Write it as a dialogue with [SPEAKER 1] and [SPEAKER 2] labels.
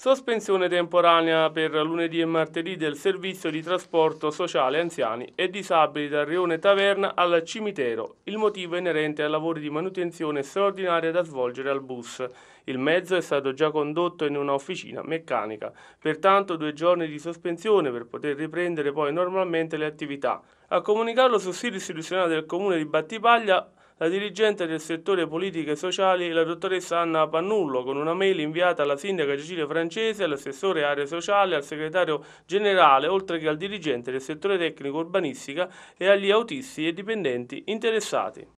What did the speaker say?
[SPEAKER 1] Sospensione temporanea per lunedì e martedì del servizio di trasporto sociale anziani e disabili dal rione Taverna al cimitero. Il motivo è inerente ai lavori di manutenzione straordinaria da svolgere al bus. Il mezzo è stato già condotto in una officina meccanica, pertanto due giorni di sospensione per poter riprendere poi normalmente le attività. A comunicarlo sul sito istituzionale del comune di Battipaglia la dirigente del settore politiche e sociali, la dottoressa Anna Pannullo, con una mail inviata alla sindaca Cecilia Francese, all'assessore area sociale, al segretario generale, oltre che al dirigente del settore tecnico urbanistica e agli autisti e dipendenti interessati.